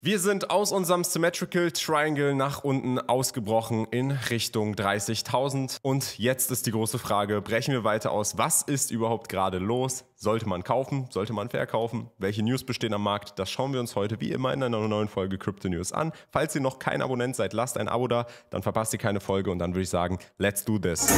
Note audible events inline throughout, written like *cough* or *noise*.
Wir sind aus unserem Symmetrical Triangle nach unten ausgebrochen in Richtung 30.000. Und jetzt ist die große Frage, brechen wir weiter aus, was ist überhaupt gerade los? Sollte man kaufen? Sollte man verkaufen? Welche News bestehen am Markt? Das schauen wir uns heute wie immer in einer neuen Folge Crypto News an. Falls ihr noch kein Abonnent seid, lasst ein Abo da, dann verpasst ihr keine Folge und dann würde ich sagen, let's do this.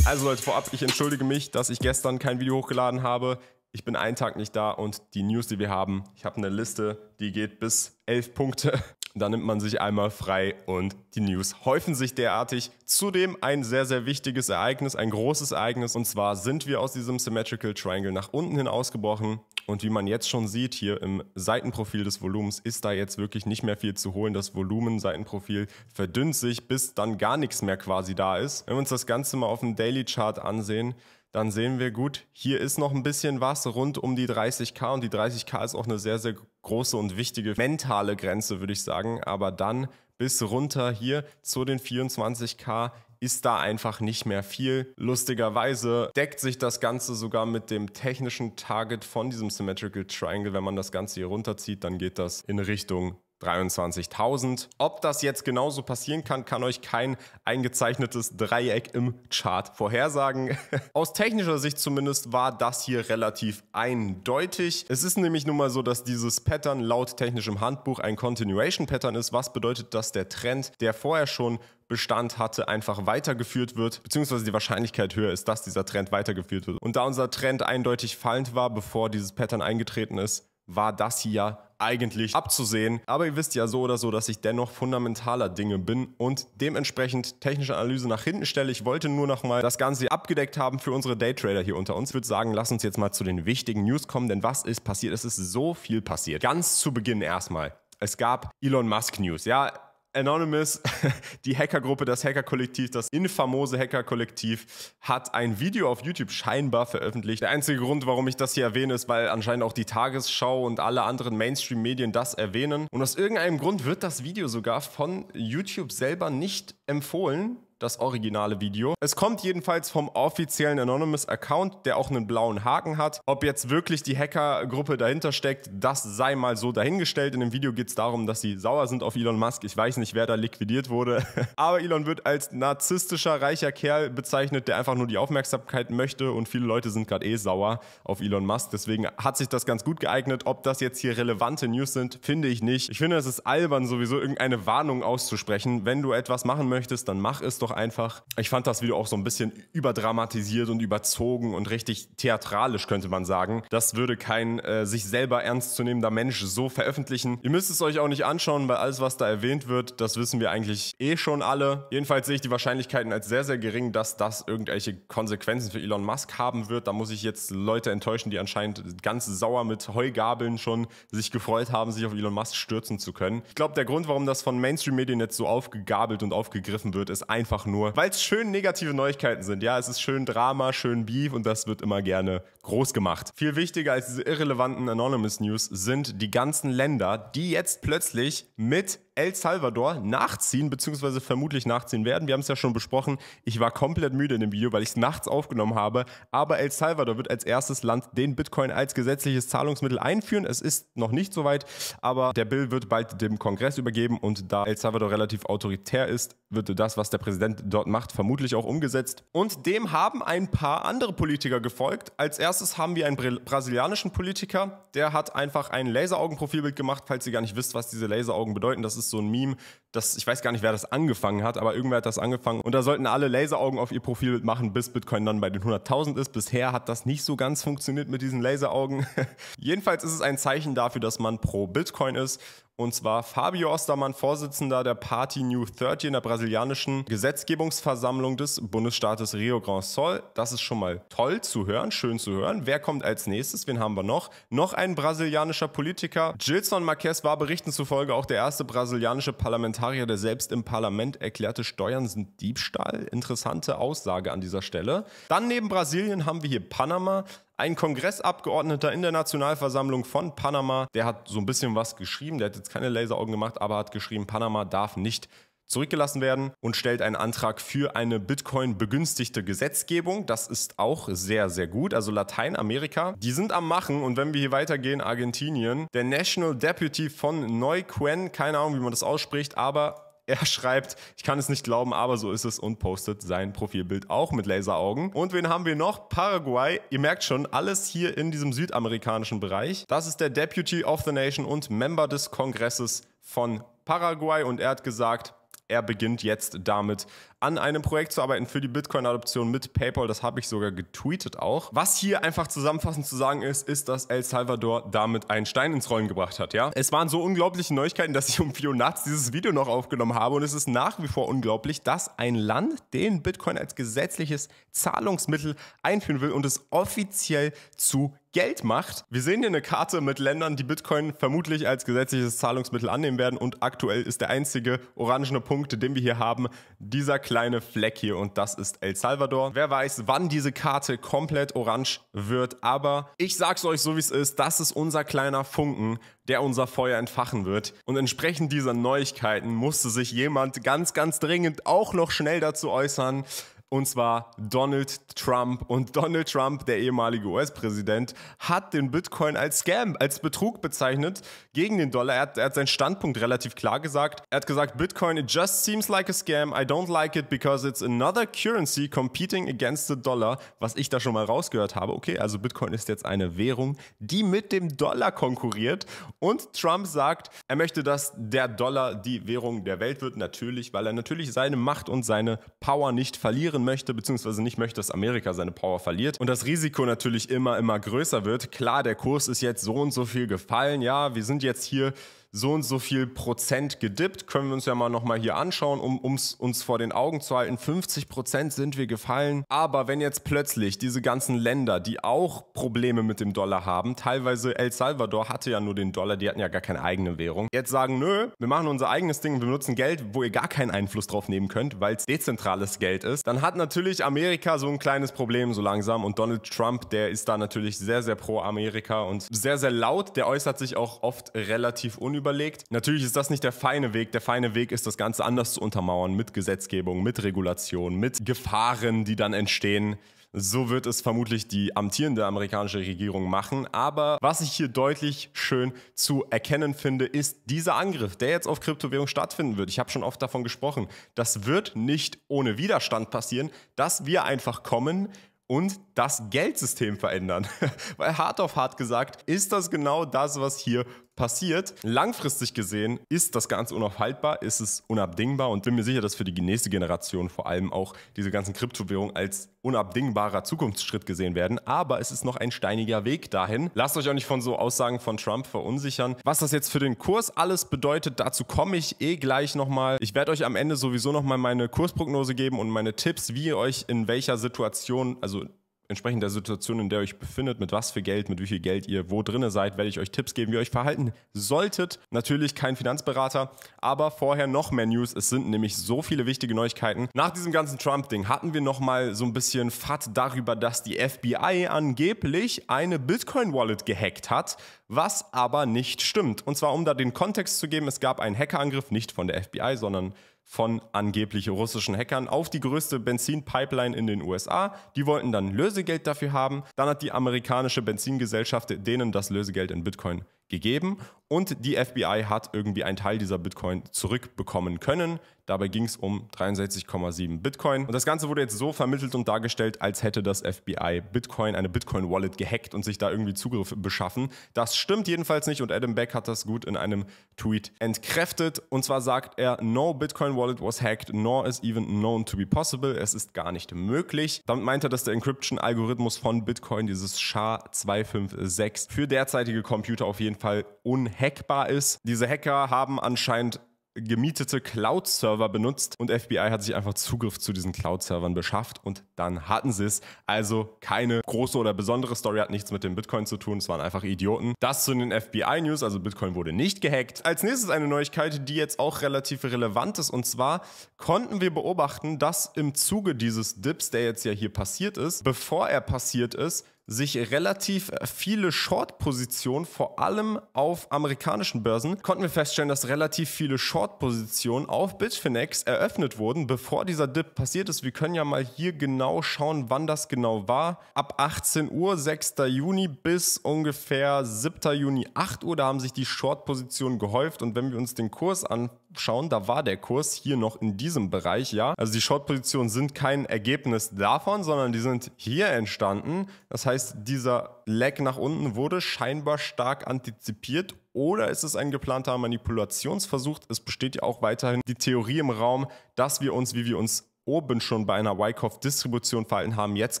Also Leute, vorab, ich entschuldige mich, dass ich gestern kein Video hochgeladen habe. Ich bin einen Tag nicht da und die News, die wir haben, ich habe eine Liste, die geht bis elf Punkte. *laughs* Da nimmt man sich einmal frei und die News häufen sich derartig. Zudem ein sehr, sehr wichtiges Ereignis, ein großes Ereignis. Und zwar sind wir aus diesem Symmetrical Triangle nach unten hin ausgebrochen. Und wie man jetzt schon sieht, hier im Seitenprofil des Volumens ist da jetzt wirklich nicht mehr viel zu holen. Das Volumen-Seitenprofil verdünnt sich, bis dann gar nichts mehr quasi da ist. Wenn wir uns das Ganze mal auf dem Daily Chart ansehen, dann sehen wir gut, hier ist noch ein bisschen was rund um die 30k und die 30k ist auch eine sehr, sehr große und wichtige mentale Grenze, würde ich sagen. Aber dann bis runter hier zu den 24k ist da einfach nicht mehr viel. Lustigerweise deckt sich das Ganze sogar mit dem technischen Target von diesem Symmetrical Triangle. Wenn man das Ganze hier runterzieht, dann geht das in Richtung 23.000. Ob das jetzt genauso passieren kann, kann euch kein eingezeichnetes Dreieck im Chart vorhersagen. *laughs* Aus technischer Sicht zumindest war das hier relativ eindeutig. Es ist nämlich nun mal so, dass dieses Pattern laut technischem Handbuch ein Continuation Pattern ist, was bedeutet, dass der Trend, der vorher schon Bestand hatte, einfach weitergeführt wird, beziehungsweise die Wahrscheinlichkeit höher ist, dass dieser Trend weitergeführt wird. Und da unser Trend eindeutig fallend war, bevor dieses Pattern eingetreten ist, war das hier eigentlich abzusehen. Aber ihr wisst ja so oder so, dass ich dennoch fundamentaler Dinge bin und dementsprechend technische Analyse nach hinten stelle. Ich wollte nur nochmal das Ganze abgedeckt haben für unsere Daytrader hier unter uns. Ich würde sagen, lass uns jetzt mal zu den wichtigen News kommen, denn was ist passiert? Es ist so viel passiert. Ganz zu Beginn erstmal. Es gab Elon Musk News. Ja, Anonymous, *laughs* die Hackergruppe, das Hackerkollektiv, das infamose Hackerkollektiv, hat ein Video auf YouTube scheinbar veröffentlicht. Der einzige Grund, warum ich das hier erwähne, ist, weil anscheinend auch die Tagesschau und alle anderen Mainstream-Medien das erwähnen. Und aus irgendeinem Grund wird das Video sogar von YouTube selber nicht empfohlen, das originale Video. Es kommt jedenfalls vom offiziellen Anonymous-Account, der auch einen blauen Haken hat. Ob jetzt wirklich die Hackergruppe dahinter steckt, das sei mal so dahingestellt. In dem Video geht es darum, dass sie sauer sind auf Elon Musk. Ich weiß nicht, wer da liquidiert wurde. *laughs* Aber Elon wird als narzisstischer, reicher Kerl bezeichnet, der einfach nur die Aufmerksamkeit möchte. Und viele Leute sind gerade eh sauer auf Elon Musk. Deswegen hat sich das ganz gut geeignet. Ob das jetzt hier relevante News sind, finde ich nicht. Ich finde, es ist albern, sowieso irgendeine Warnung auszusprechen. Wenn du etwas machen möchtest, dann mach es doch einfach. Ich fand das Video auch so ein bisschen überdramatisiert und überzogen und richtig theatralisch, könnte man sagen. Das würde kein äh, sich selber ernstzunehmender Mensch so veröffentlichen. Ihr müsst es euch auch nicht anschauen, weil alles, was da erwähnt wird, das wissen wir eigentlich eh schon alle. Jedenfalls sehe ich die Wahrscheinlichkeiten als sehr, sehr gering, dass das irgendwelche Konsequenzen für Elon Musk haben wird. Da muss ich jetzt Leute enttäuschen, die anscheinend ganz sauer mit Heugabeln schon sich gefreut haben, sich auf Elon Musk stürzen zu können. Ich glaube, der Grund, warum das von Mainstream-Medien jetzt so aufgegabelt und aufgegriffen wird, ist einfach einfach nur, weil es schön negative Neuigkeiten sind. Ja, es ist schön Drama, schön Beef und das wird immer gerne groß gemacht. Viel wichtiger als diese irrelevanten Anonymous News sind die ganzen Länder, die jetzt plötzlich mit El Salvador nachziehen, beziehungsweise vermutlich nachziehen werden. Wir haben es ja schon besprochen. Ich war komplett müde in dem Video, weil ich es nachts aufgenommen habe. Aber El Salvador wird als erstes Land den Bitcoin als gesetzliches Zahlungsmittel einführen. Es ist noch nicht so weit, aber der Bill wird bald dem Kongress übergeben und da El Salvador relativ autoritär ist, wird das, was der Präsident dort macht, vermutlich auch umgesetzt. Und dem haben ein paar andere Politiker gefolgt. Als erstes erstes haben wir einen brasilianischen Politiker, der hat einfach ein Laseraugenprofilbild gemacht, falls ihr gar nicht wisst, was diese Laseraugen bedeuten. Das ist so ein Meme, das, ich weiß gar nicht, wer das angefangen hat, aber irgendwer hat das angefangen. Und da sollten alle Laseraugen auf ihr Profil machen, bis Bitcoin dann bei den 100.000 ist. Bisher hat das nicht so ganz funktioniert mit diesen Laseraugen. *laughs* Jedenfalls ist es ein Zeichen dafür, dass man pro Bitcoin ist. Und zwar Fabio Ostermann, Vorsitzender der Party New 30 in der brasilianischen Gesetzgebungsversammlung des Bundesstaates Rio Grande Sol. Das ist schon mal toll zu hören, schön zu hören. Wer kommt als nächstes? Wen haben wir noch? Noch ein brasilianischer Politiker. Gilson Marquez war berichten zufolge auch der erste brasilianische Parlamentarier Parlamentarier, der selbst im Parlament erklärte, Steuern sind Diebstahl. Interessante Aussage an dieser Stelle. Dann neben Brasilien haben wir hier Panama. Ein Kongressabgeordneter in der Nationalversammlung von Panama, der hat so ein bisschen was geschrieben, der hat jetzt keine Laseraugen gemacht, aber hat geschrieben, Panama darf nicht zurückgelassen werden und stellt einen Antrag für eine Bitcoin-begünstigte Gesetzgebung. Das ist auch sehr, sehr gut. Also Lateinamerika, die sind am Machen und wenn wir hier weitergehen, Argentinien, der National Deputy von Neuquen, keine Ahnung, wie man das ausspricht, aber er schreibt, ich kann es nicht glauben, aber so ist es und postet sein Profilbild auch mit Laseraugen. Und wen haben wir noch? Paraguay. Ihr merkt schon, alles hier in diesem südamerikanischen Bereich. Das ist der Deputy of the Nation und Member des Kongresses von Paraguay und er hat gesagt, er beginnt jetzt damit an einem Projekt zu arbeiten für die Bitcoin-Adoption mit PayPal. Das habe ich sogar getweetet auch. Was hier einfach zusammenfassend zu sagen ist, ist, dass El Salvador damit einen Stein ins Rollen gebracht hat. Ja, es waren so unglaubliche Neuigkeiten, dass ich um 4 Uhr nachts dieses Video noch aufgenommen habe und es ist nach wie vor unglaublich, dass ein Land den Bitcoin als gesetzliches Zahlungsmittel einführen will und es offiziell zu Geld macht. Wir sehen hier eine Karte mit Ländern, die Bitcoin vermutlich als gesetzliches Zahlungsmittel annehmen werden und aktuell ist der einzige orangene Punkt, den wir hier haben, dieser kleine kleine Fleck hier und das ist El Salvador. Wer weiß, wann diese Karte komplett orange wird, aber ich sag's euch so wie es ist, das ist unser kleiner Funken, der unser Feuer entfachen wird. Und entsprechend dieser Neuigkeiten musste sich jemand ganz, ganz dringend auch noch schnell dazu äußern, und zwar Donald Trump. Und Donald Trump, der ehemalige US-Präsident, hat den Bitcoin als Scam, als Betrug bezeichnet gegen den Dollar. Er hat, er hat seinen Standpunkt relativ klar gesagt. Er hat gesagt, Bitcoin, it just seems like a scam. I don't like it because it's another currency competing against the dollar. Was ich da schon mal rausgehört habe. Okay, also Bitcoin ist jetzt eine Währung, die mit dem Dollar konkurriert. Und Trump sagt, er möchte, dass der Dollar die Währung der Welt wird. Natürlich, weil er natürlich seine Macht und seine Power nicht verlieren führen möchte, beziehungsweise nicht möchte, dass Amerika seine Power verliert und das Risiko natürlich immer, immer größer wird. Klar, der Kurs ist jetzt so und so viel gefallen. Ja, wir sind jetzt hier so und so viel Prozent gedippt. Können wir uns ja mal nochmal hier anschauen, um um's, uns vor den Augen zu halten. 50 Prozent sind wir gefallen. Aber wenn jetzt plötzlich diese ganzen Länder, die auch Probleme mit dem Dollar haben, teilweise El Salvador hatte ja nur den Dollar, die hatten ja gar keine eigene Währung, jetzt sagen, nö, wir machen unser eigenes Ding, wir benutzen Geld, wo ihr gar keinen Einfluss drauf nehmen könnt, weil es dezentrales Geld ist, dann hat natürlich Amerika so ein kleines Problem so langsam und Donald Trump, der ist da natürlich sehr, sehr pro Amerika und sehr, sehr laut, der äußert sich auch oft relativ unüberlegt überlegt. Natürlich ist das nicht der feine Weg. Der feine Weg ist, das Ganze anders zu untermauern mit Gesetzgebung, mit Regulation, mit Gefahren, die dann entstehen. So wird es vermutlich die amtierende amerikanische Regierung machen. Aber was ich hier deutlich schön zu erkennen finde, ist dieser Angriff, der jetzt auf Kryptowährung stattfinden wird. Ich habe schon oft davon gesprochen. Das wird nicht ohne Widerstand passieren, dass wir einfach kommen und das Geldsystem verändern. *laughs* Weil hart auf hart gesagt, ist das genau das, was hier passiert. Langfristig gesehen ist das Ganze unaufhaltbar, ist es unabdingbar und bin mir sicher, dass für die nächste Generation vor allem auch diese ganzen Kryptowährungen als unabdingbarer Zukunftsschritt gesehen werden. Aber es ist noch ein steiniger Weg dahin. Lasst euch auch nicht von so Aussagen von Trump verunsichern. Was das jetzt für den Kurs alles bedeutet, dazu komme ich eh gleich nochmal. Ich werde euch am Ende sowieso nochmal meine Kursprognose geben und meine Tipps, wie ihr euch in welcher Situation, also entsprechend der Situation, in der ihr euch befindet, mit was für Geld, mit wie viel Geld ihr wo drinne seid, werde ich euch Tipps geben, wie ihr euch verhalten solltet. Natürlich kein Finanzberater, aber vorher noch mehr News. Es sind nämlich so viele wichtige Neuigkeiten. Nach diesem ganzen Trump-Ding hatten wir nochmal so ein bisschen Fat darüber, dass die FBI angeblich eine Bitcoin-Wallet gehackt hat, was aber nicht stimmt. Und zwar, um da den Kontext zu geben, es gab einen Hackerangriff, nicht von der FBI, sondern von angeblich russischen Hackern auf die größte Benzinpipeline in den USA. Die wollten dann Lösegeld dafür haben. Dann hat die amerikanische Benzingesellschaft denen das Lösegeld in Bitcoin gegeben und die FBI hat irgendwie einen Teil dieser Bitcoin zurückbekommen können. Dabei ging es um 63,7 Bitcoin. Und das Ganze wurde jetzt so vermittelt und dargestellt, als hätte das FBI Bitcoin, eine Bitcoin-Wallet gehackt und sich da irgendwie Zugriff beschaffen. Das stimmt jedenfalls nicht und Adam Beck hat das gut in einem Tweet entkräftet. Und zwar sagt er, no Bitcoin Wallet was hacked, nor is even known to be possible. Es ist gar nicht möglich. Damit meint er, dass der Encryption-Algorithmus von Bitcoin, dieses SHA-256, für derzeitige Computer auf jeden Fall unhackt hackbar ist. Diese Hacker haben anscheinend gemietete Cloud-Server benutzt und FBI hat sich einfach Zugriff zu diesen Cloud-Servern beschafft und dann hatten sie es. Also keine große oder besondere Story hat nichts mit dem Bitcoin zu tun, es waren einfach Idioten. Das zu den FBI-News, also Bitcoin wurde nicht gehackt. Als nächstes eine Neuigkeit, die jetzt auch relativ relevant ist und zwar konnten wir beobachten, dass im Zuge dieses Dips, der jetzt ja hier passiert ist, bevor er passiert ist, sich relativ äh, viele Short-Positionen, vor allem auf amerikanischen Börsen, konnten wir feststellen, dass relativ viele Short-Positionen auf Bitfinex eröffnet wurden, bevor dieser Dip passiert ist. Wir können ja mal hier genau schauen, wann das genau war. Ab 18 Uhr, 6. Juni bis ungefähr 7. Juni, 8 Uhr, da haben sich die Short-Positionen gehäuft. Und wenn wir uns den Kurs anschauen, schauen, da war der Kurs hier noch in diesem Bereich, ja. Also die Short-Positionen sind kein Ergebnis davon, sondern die sind hier entstanden. Das heißt, dieser Lag nach unten wurde scheinbar stark antizipiert oder ist es ein geplanter Manipulationsversuch? Es besteht ja auch weiterhin die Theorie im Raum, dass wir uns, wie wir uns oben schon bei einer Wyckoff-Distribution verhalten haben, jetzt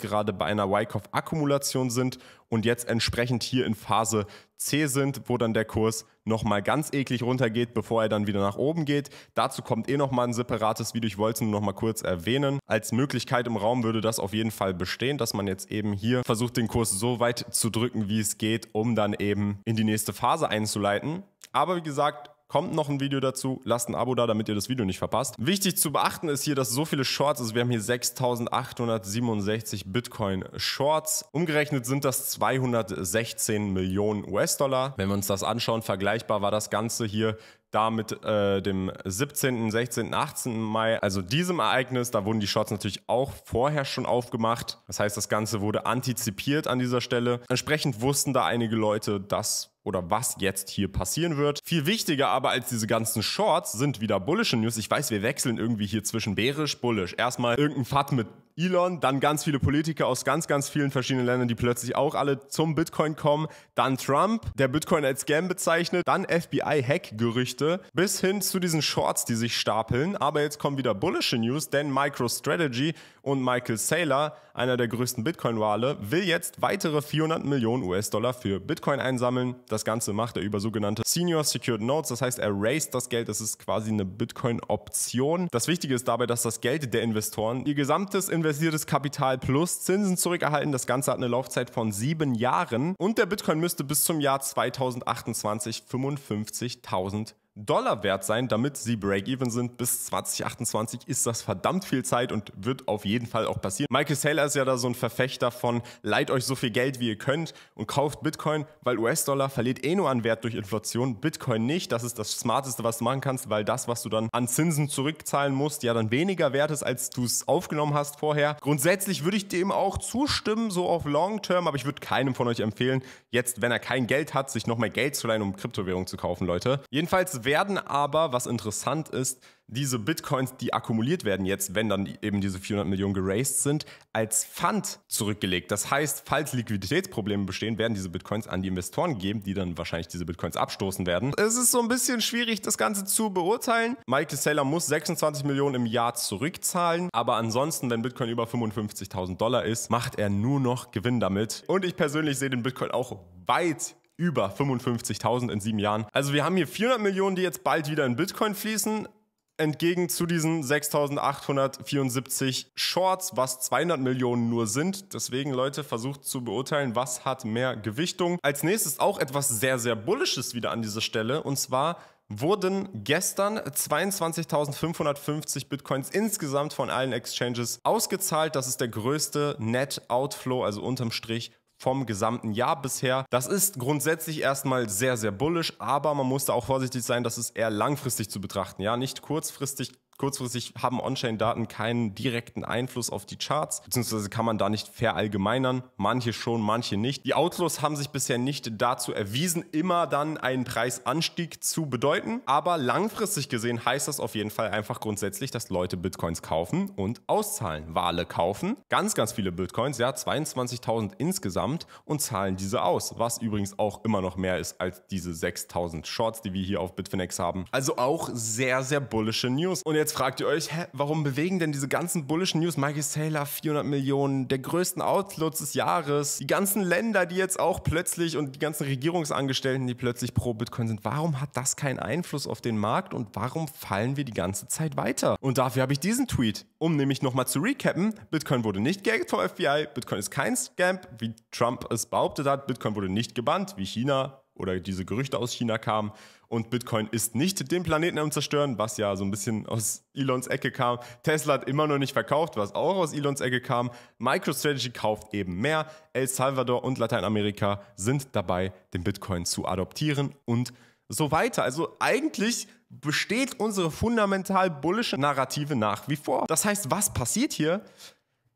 gerade bei einer Wyckoff-Akkumulation sind und jetzt entsprechend hier in Phase C sind, wo dann der Kurs nochmal ganz eklig runtergeht, bevor er dann wieder nach oben geht. Dazu kommt eh nochmal ein separates Video, ich wollte es nur nochmal kurz erwähnen. Als Möglichkeit im Raum würde das auf jeden Fall bestehen, dass man jetzt eben hier versucht, den Kurs so weit zu drücken, wie es geht, um dann eben in die nächste Phase einzuleiten. Aber wie gesagt, Kommt noch ein Video dazu. Lasst ein Abo da, damit ihr das Video nicht verpasst. Wichtig zu beachten ist hier, dass so viele Shorts, also wir haben hier 6.867 Bitcoin Shorts. Umgerechnet sind das 216 Millionen US-Dollar. Wenn wir uns das anschauen, vergleichbar war das Ganze hier da mit äh, dem 17., 16., 18. Mai, also diesem Ereignis, da wurden die Shots natürlich auch vorher schon aufgemacht. Das heißt, das Ganze wurde antizipiert an dieser Stelle. Entsprechend wussten da einige Leute, dass oder was jetzt hier passieren wird. Viel wichtiger aber als diese ganzen Shorts sind wieder bullische News. Ich weiß, wir wechseln irgendwie hier zwischen bärisch, bullisch. Erstmal irgendein Fat mit Elon, dann ganz viele Politiker aus ganz, ganz vielen verschiedenen Ländern, die plötzlich auch alle zum Bitcoin kommen, dann Trump, der Bitcoin als Scam bezeichnet, dann FBI-Hack-Gerüchte, bis hin zu diesen Shorts, die sich stapeln. Aber jetzt kommen wieder bullische News, denn MicroStrategy und Michael Saylor, einer der größten Bitcoin-Wale, will jetzt weitere 400 Millionen US-Dollar für Bitcoin einsammeln. Das Ganze macht er über sogenannte Senior Secured Notes, das heißt, er raised das Geld, das ist quasi eine Bitcoin-Option. Das Wichtige ist dabei, dass das Geld der Investoren ihr gesamtes Investment investiertes Kapital plus Zinsen zurückerhalten. Das Ganze hat eine Laufzeit von sieben Jahren und der Bitcoin müsste bis zum Jahr 2028 55.000 Dollar wert sein, damit sie Break-Even sind. Bis 2028 ist das verdammt viel Zeit und wird auf jeden Fall auch passieren. Michael Saylor ist ja da so ein Verfechter von, leiht euch so viel Geld, wie ihr könnt und kauft Bitcoin, weil US-Dollar verliert eh nur an Wert durch Inflation, Bitcoin nicht. Das ist das Smarteste, was du machen kannst, weil das, was du dann an Zinsen zurückzahlen musst, ja dann weniger wert ist, als du es aufgenommen hast vorher. Grundsätzlich würde ich dem auch zustimmen, so auf Long-Term, aber ich würde keinem von euch empfehlen, jetzt, wenn er kein Geld hat, sich noch mehr Geld zu leihen, um Kryptowährung zu kaufen, Leute. Jedenfalls Anders werden aber, was interessant ist, diese Bitcoins, die akkumuliert werden jetzt, wenn dann eben diese 400 Millionen geraced sind, als Pfand zurückgelegt. Das heißt, falls Liquiditätsprobleme bestehen, werden diese Bitcoins an die Investoren gegeben, die dann wahrscheinlich diese Bitcoins abstoßen werden. Es ist so ein bisschen schwierig, das Ganze zu beurteilen. Michael Saylor muss 26 Millionen im Jahr zurückzahlen, aber ansonsten, wenn Bitcoin über 55.000 Dollar ist, macht er nur noch Gewinn damit. Und ich persönlich sehe den Bitcoin auch weit über 55.000 in sieben Jahren. Also wir haben hier 400 Millionen, die jetzt bald wieder in Bitcoin fließen entgegen zu diesen 6.874 Shorts, was 200 Millionen nur sind. Deswegen, Leute, versucht zu beurteilen, was hat mehr Gewichtung. Als nächstes auch etwas sehr, sehr Bullisches wieder an dieser Stelle. Und zwar wurden gestern 22.550 Bitcoins insgesamt von allen Exchanges ausgezahlt. Das ist der größte Net Outflow, also unterm Strich vom gesamten Jahr bisher. Das ist grundsätzlich erstmal sehr, sehr bullisch, aber man muss da auch vorsichtig sein, das ist eher langfristig zu betrachten. Ja, nicht kurzfristig kurzfristig haben On-Chain-Daten keinen direkten Einfluss auf die Charts, beziehungsweise kann man da nicht verallgemeinern. Manche schon, manche nicht. Die Outflows haben sich bisher nicht dazu erwiesen, immer dann einen Preisanstieg zu bedeuten, aber langfristig gesehen heißt das auf jeden Fall einfach grundsätzlich, dass Leute Bitcoins kaufen und auszahlen. Wale kaufen ganz, ganz viele Bitcoins, ja, 22.000 insgesamt und zahlen diese aus, was übrigens auch immer noch mehr ist als diese 6.000 Shorts, die wir hier auf Bitfinex haben. Also auch sehr, sehr bullische News. Und jetzt jetzt fragt ihr euch, hä, warum bewegen denn diese ganzen bullischen News? Mikey Saylor, 400 Millionen, der größten Outlook des Jahres, die ganzen Länder, die jetzt auch plötzlich und die ganzen Regierungsangestellten, die plötzlich pro Bitcoin sind. Warum hat das keinen Einfluss auf den Markt und warum fallen wir die ganze Zeit weiter? Und dafür habe ich diesen Tweet, um nämlich nochmal zu recappen. Bitcoin wurde nicht gehackt vom FBI, Bitcoin ist kein Scam, wie Trump es behauptet hat, Bitcoin wurde nicht gebannt, wie China oder diese Gerüchte aus China kamen und Bitcoin ist nicht den Planeten am Zerstören, was ja so ein bisschen aus Elons Ecke kam. Tesla hat immer noch nicht verkauft, was auch aus Elons Ecke kam. MicroStrategy kauft eben mehr. El Salvador und Lateinamerika sind dabei, den Bitcoin zu adoptieren und so weiter. Also eigentlich besteht unsere fundamental bullische Narrative nach wie vor. Das heißt, was passiert hier?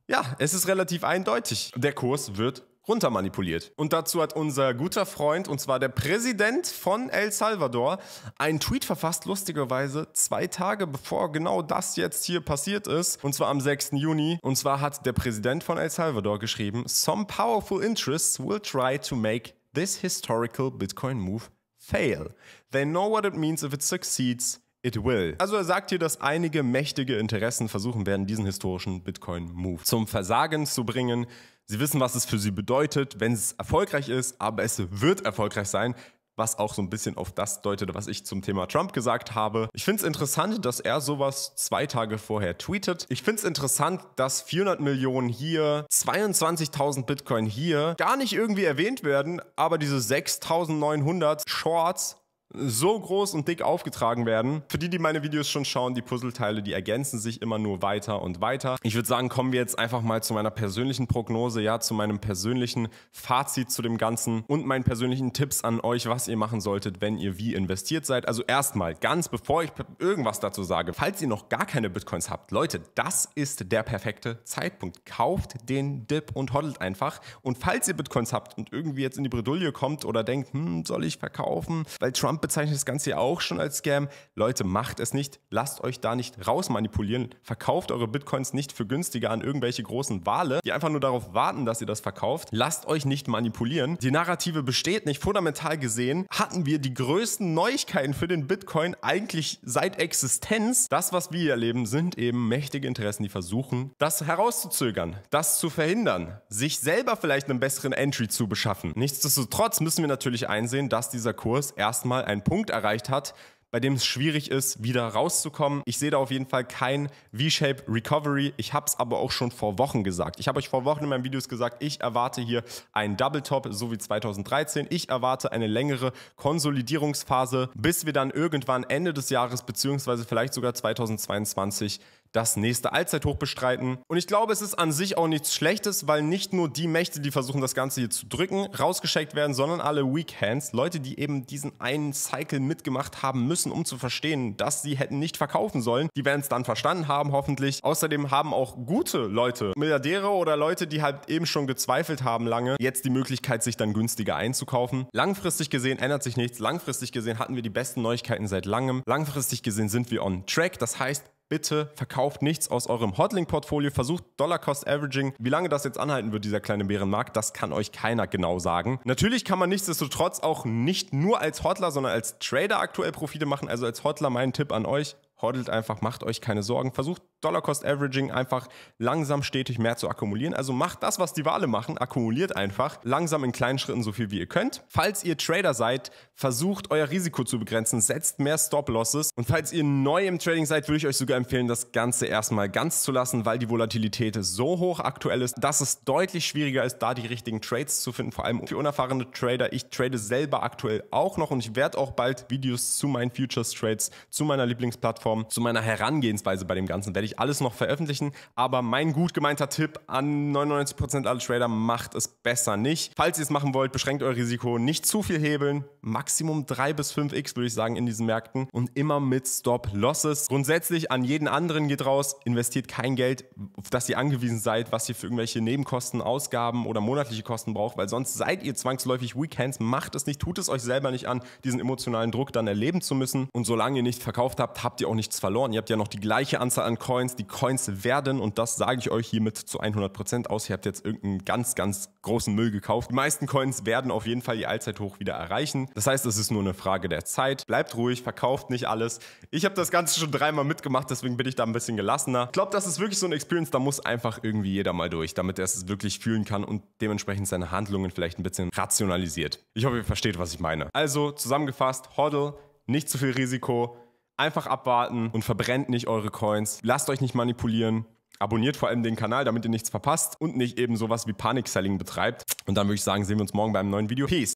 Ja, es ist relativ eindeutig. Der Kurs wird runter manipuliert. Und dazu hat unser guter Freund, und zwar der Präsident von El Salvador, einen Tweet verfasst, lustigerweise zwei Tage bevor genau das jetzt hier passiert ist, und zwar am 6. Juni. Und zwar hat der Präsident von El Salvador geschrieben, Some powerful interests will try to make this historical Bitcoin move fail. They know what it means if it succeeds. It will. Also er sagt hier, dass einige mächtige Interessen versuchen werden, diesen historischen Bitcoin-Move zum Versagen zu bringen. Sie wissen, was es für sie bedeutet, wenn es erfolgreich ist, aber es wird erfolgreich sein, was auch so ein bisschen auf das deutet, was ich zum Thema Trump gesagt habe. Ich finde es interessant, dass er sowas zwei Tage vorher tweetet. Ich finde es interessant, dass 400 Millionen hier, 22.000 Bitcoin hier gar nicht irgendwie erwähnt werden, aber diese 6.900 Shorts so groß und dick aufgetragen werden. Für die, die meine Videos schon schauen, die Puzzleteile, die ergänzen sich immer nur weiter und weiter. Ich würde sagen, kommen wir jetzt einfach mal zu meiner persönlichen Prognose, ja, zu meinem persönlichen Fazit zu dem Ganzen und meinen persönlichen Tipps an euch, was ihr machen solltet, wenn ihr wie investiert seid. Also erstmal, ganz bevor ich irgendwas dazu sage, falls ihr noch gar keine Bitcoins habt, Leute, das ist der perfekte Zeitpunkt. Kauft den Dip und hoddelt einfach. Und falls ihr Bitcoins habt und irgendwie jetzt in die Bredouille kommt oder denkt, hm, soll ich verkaufen, weil Trump bezeichnet das Ganze ja auch schon als Scam. Leute, macht es nicht. Lasst euch da nicht rausmanipulieren. Verkauft eure Bitcoins nicht für günstiger an irgendwelche großen Wale, die einfach nur darauf warten, dass ihr das verkauft. Lasst euch nicht manipulieren. Die Narrative besteht nicht. Fundamental gesehen hatten wir die größten Neuigkeiten für den Bitcoin eigentlich seit Existenz. Das, was wir erleben, sind eben mächtige Interessen, die versuchen, das herauszuzögern, das zu verhindern, sich selber vielleicht einen besseren Entry zu beschaffen. Nichtsdestotrotz müssen wir natürlich einsehen, dass dieser Kurs erstmal ein einen Punkt erreicht hat, bei dem es schwierig ist, wieder rauszukommen. Ich sehe da auf jeden Fall kein V-Shape Recovery. Ich habe es aber auch schon vor Wochen gesagt. Ich habe euch vor Wochen in meinen Videos gesagt, ich erwarte hier einen Double Top, so wie 2013. Ich erwarte eine längere Konsolidierungsphase, bis wir dann irgendwann Ende des Jahres beziehungsweise vielleicht sogar 2022 das nächste Allzeithoch bestreiten. Und ich glaube, es ist an sich auch nichts Schlechtes, weil nicht nur die Mächte, die versuchen, das Ganze hier zu drücken, rausgeschickt werden, sondern alle Weak Hands, Leute, die eben diesen einen Cycle mitgemacht haben müssen, um zu verstehen, dass sie hätten nicht verkaufen sollen. Die werden es dann verstanden haben, hoffentlich. Außerdem haben auch gute Leute, Milliardäre oder Leute, die halt eben schon gezweifelt haben lange, jetzt die Möglichkeit, sich dann günstiger einzukaufen. Langfristig gesehen ändert sich nichts. Langfristig gesehen hatten wir die besten Neuigkeiten seit langem. Langfristig gesehen sind wir on track. Das heißt, bitte verkauft nichts aus eurem Hotlink-Portfolio, versucht Dollar-Cost-Averaging. Wie lange das jetzt anhalten wird, dieser kleine Bärenmarkt, das kann euch keiner genau sagen. Natürlich kann man nichtsdestotrotz auch nicht nur als Hotler, sondern als Trader aktuell Profite machen. Also als Hotler mein Tipp an euch, Hodelt einfach, macht euch keine Sorgen. Versucht Dollar Cost Averaging einfach langsam stetig mehr zu akkumulieren. Also macht das, was die Wale machen, akkumuliert einfach langsam in kleinen Schritten so viel wie ihr könnt. Falls ihr Trader seid, versucht euer Risiko zu begrenzen, setzt mehr Stop Losses und falls ihr neu im Trading seid, würde ich euch sogar empfehlen, das Ganze erstmal ganz zu lassen, weil die Volatilität so hoch aktuell ist, dass es deutlich schwieriger ist, da die richtigen Trades zu finden, vor allem für unerfahrene Trader. Ich trade selber aktuell auch noch und ich werde auch bald Videos zu meinen Futures Trades zu meiner Lieblingsplattform Plattformen, zu meiner Herangehensweise bei dem Ganzen werde ich alles noch veröffentlichen. Aber mein gut gemeinter Tipp an 99% aller Trader, macht es besser nicht. Falls ihr es machen wollt, beschränkt euer Risiko, nicht zu viel hebeln. Maximum 3 bis 5x würde ich sagen in diesen Märkten und immer mit Stop-Losses. Grundsätzlich an jeden anderen geht raus, investiert kein Geld, auf das ihr angewiesen seid, was ihr für irgendwelche Nebenkosten, Ausgaben oder monatliche Kosten braucht, weil sonst seid ihr zwangsläufig Weekends. Macht es nicht, tut es euch selber nicht an, diesen emotionalen Druck dann erleben zu müssen. Und solange ihr nicht verkauft habt, habt ihr auch auch nichts verloren. Ihr habt ja noch die gleiche Anzahl an Coins. Die Coins werden, und das sage ich euch hiermit zu 100% aus, ihr habt jetzt irgendeinen ganz, ganz großen Müll gekauft. Die meisten Coins werden auf jeden Fall ihr Allzeithoch wieder erreichen. Das heißt, es ist nur eine Frage der Zeit. Bleibt ruhig, verkauft nicht alles. Ich habe das Ganze schon dreimal mitgemacht, deswegen bin ich da ein bisschen gelassener. Ich glaube, das ist wirklich so eine Experience, da muss einfach irgendwie jeder mal durch, damit er es wirklich fühlen kann und dementsprechend seine Handlungen vielleicht ein bisschen rationalisiert. Ich hoffe, ihr versteht, was ich meine. Also zusammengefasst, Hodl, nicht zu viel Risiko, Einfach abwarten und verbrennt nicht eure Coins. Lasst euch nicht manipulieren. Abonniert vor allem den Kanal, damit ihr nichts verpasst und nicht eben sowas wie Panik-Selling betreibt. Und dann würde ich sagen, sehen wir uns morgen beim neuen Video. Peace!